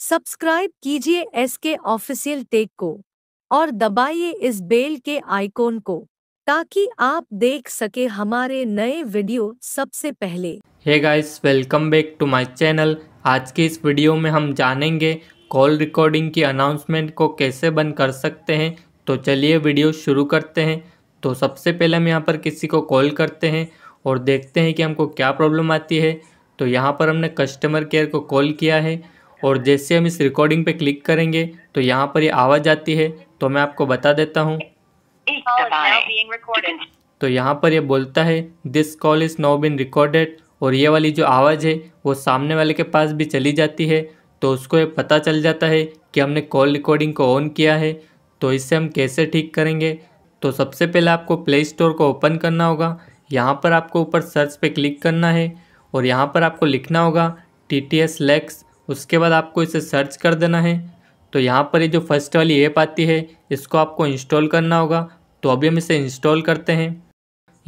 subscribe कीजिए S के official take को और दबाइए इस बेल के आइकॉन को ताकि आप देख सके हमारे नए वीडियो सबसे पहले hey guys welcome back to my channel आज के इस वीडियो में हम जानेंगे कॉल रिकॉर्डिंग की अनाउंसमेंट को कैसे बंद कर सकते हैं तो चलिए वीडियो शुरू करते हैं तो सबसे पहले हम यहाँ पर किसी को कॉल करते हैं और देखते हैं कि हमको क्या प्रॉब्लम आती है तो यहाँ पर हमने कस्टमर केयर को कॉल किया है और जैसे हम इस रिकॉर्डिंग पे क्लिक करेंगे तो यहाँ पर ये आवाज़ आती है तो मैं आपको बता देता हूँ तो यहाँ पर ये बोलता है this call is now being recorded और ये वाली जो आवाज़ है वो सामने वाले के पास भी चली जाती है तो उसको ये पता चल जाता है कि हमने कॉल रिकॉर्डिंग को ऑन किया है तो इससे हम कैसे ठीक करेंगे तो सबसे पहले आपको प्ले स्टोर को ओपन करना होगा यहाँ पर आपको ऊपर सर्च पे क्लिक करना है और यहाँ पर आपको लिखना होगा टी टी एस लेक्स उसके बाद आपको इसे सर्च कर देना है तो यहाँ पर ये जो फर्स्ट वाली ऐप आती है इसको आपको इंस्टॉल करना होगा तो अभी हम इसे इंस्टॉल करते हैं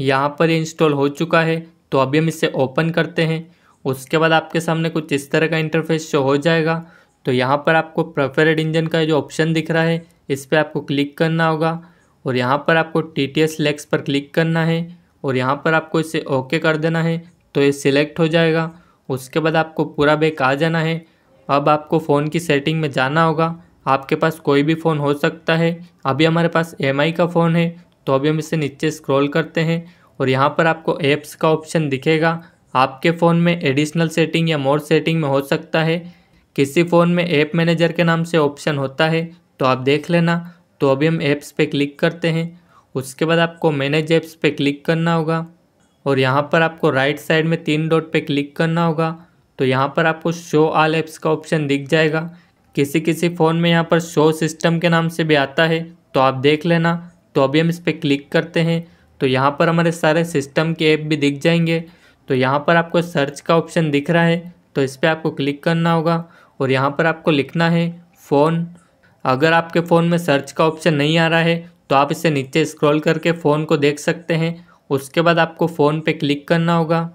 यहाँ पर ये इंस्टॉल हो चुका है तो अभी हम इसे ओपन करते हैं उसके बाद आपके सामने कुछ इस तरह का इंटरफेस शो हो जाएगा तो यहाँ पर आपको प्रेफरेड इंजन का जो ऑप्शन दिख रहा है इस पर आपको क्लिक करना होगा और यहाँ पर आपको टी टी एस लेक्स पर क्लिक करना है और यहाँ पर आपको इसे ओके कर देना है तो ये सिलेक्ट हो जाएगा उसके बाद आपको पूरा बैक आ जाना है अब आपको फ़ोन की सेटिंग में जाना होगा आपके पास कोई भी फ़ोन हो सकता है अभी हमारे पास एम का फ़ोन है तो अभी हम इसे नीचे स्क्रॉल करते हैं और यहाँ पर आपको ऐप्स का ऑप्शन दिखेगा आपके फ़ोन में एडिशनल सेटिंग या मोर सेटिंग में हो सकता है किसी फ़ोन में ऐप मैनेजर के नाम से ऑप्शन होता है तो आप देख लेना तो अभी हम ऐप्स पे क्लिक करते हैं उसके बाद आपको मैनेज ऐप्स पे क्लिक करना होगा और यहाँ पर आपको राइट साइड में तीन डॉट पे क्लिक करना होगा तो यहाँ पर आपको शो आल ऐप्स का ऑप्शन दिख जाएगा किसी किसी फ़ोन में यहाँ पर शो सिस्टम के नाम से भी आता है तो आप देख लेना तो अभी हम इस पर क्लिक करते हैं तो यहाँ पर हमारे सारे सिस्टम के ऐप भी दिख जाएंगे तो यहाँ पर आपको सर्च का ऑप्शन दिख रहा है तो इस पर आपको क्लिक करना होगा और यहाँ पर आपको लिखना है फ़ोन अगर आपके फ़ोन में सर्च का ऑप्शन नहीं आ रहा है तो आप इसे नीचे स्क्रॉल करके फ़ोन को देख सकते हैं उसके बाद आपको फ़ोन पे क्लिक करना होगा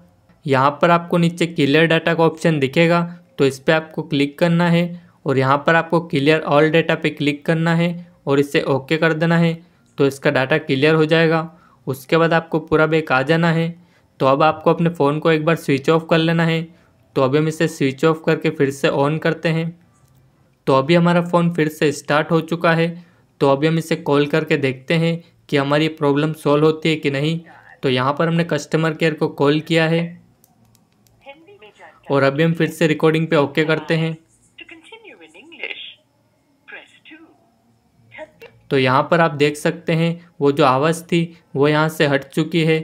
यहाँ पर आपको नीचे क्लियर डाटा का ऑप्शन दिखेगा तो इस पर आपको क्लिक करना है और यहाँ पर आपको क्लियर ऑल डाटा पे क्लिक करना है और इसे ओके कर देना है तो इसका डाटा क्लियर हो जाएगा उसके बाद आपको पूरा बैक आ जाना है तो अब आपको अपने फ़ोन को एक बार स्विच ऑफ कर लेना है तो अभी हम इसे स्विच ऑफ करके फिर से ऑन करते हैं तो अभी हमारा फ़ोन फिर से स्टार्ट हो चुका है तो अभी हम इसे कॉल करके देखते हैं कि हमारी प्रॉब्लम सॉल्व होती है कि नहीं तो यहाँ पर हमने कस्टमर केयर को कॉल किया है और अभी हम फिर से रिकॉर्डिंग पे ओके करते हैं तो यहाँ पर आप देख सकते हैं वो जो आवाज़ थी वो यहाँ से हट चुकी है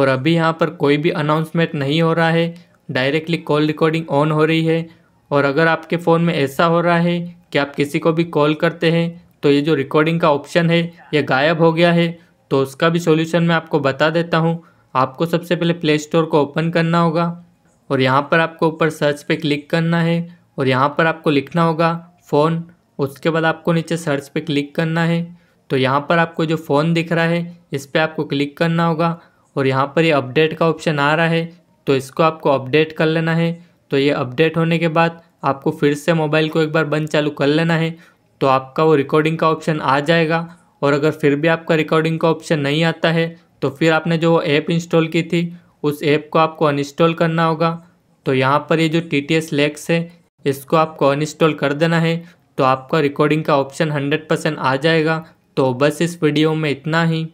और अभी यहाँ पर कोई भी अनाउंसमेंट नहीं हो रहा है डायरेक्टली कॉल रिकॉर्डिंग ऑन हो रही है और अगर आपके फ़ोन में ऐसा हो रहा है कि आप किसी को भी कॉल करते हैं तो ये जो रिकॉर्डिंग का ऑप्शन है ये गायब हो गया है तो उसका भी सॉल्यूशन मैं आपको बता देता हूँ आपको सबसे पहले प्ले स्टोर को ओपन करना होगा और यहाँ पर आपको ऊपर सर्च पे क्लिक करना है और यहाँ पर आपको लिखना होगा फ़ोन उसके बाद आपको नीचे सर्च पे क्लिक करना है तो यहाँ पर आपको जो फ़ोन दिख रहा है इस पर आपको क्लिक करना होगा और यहाँ पर ये यह अपडेट का ऑप्शन आ रहा है तो इसको आपको अपडेट कर लेना है तो ये अपडेट होने के बाद आपको फिर से मोबाइल को एक बार बंद चालू कर लेना है तो आपका वो रिकॉर्डिंग का ऑप्शन आ जाएगा और अगर फिर भी आपका रिकॉर्डिंग का ऑप्शन नहीं आता है तो फिर आपने जो ऐप इंस्टॉल की थी उस ऐप को आपको अनइंस्टॉल करना होगा तो यहाँ पर ये जो टी टी एस लेक्स है इसको आपको अनइंस्टॉल कर देना है तो आपका रिकॉर्डिंग का ऑप्शन हंड्रेड परसेंट आ जाएगा तो बस इस वीडियो में इतना ही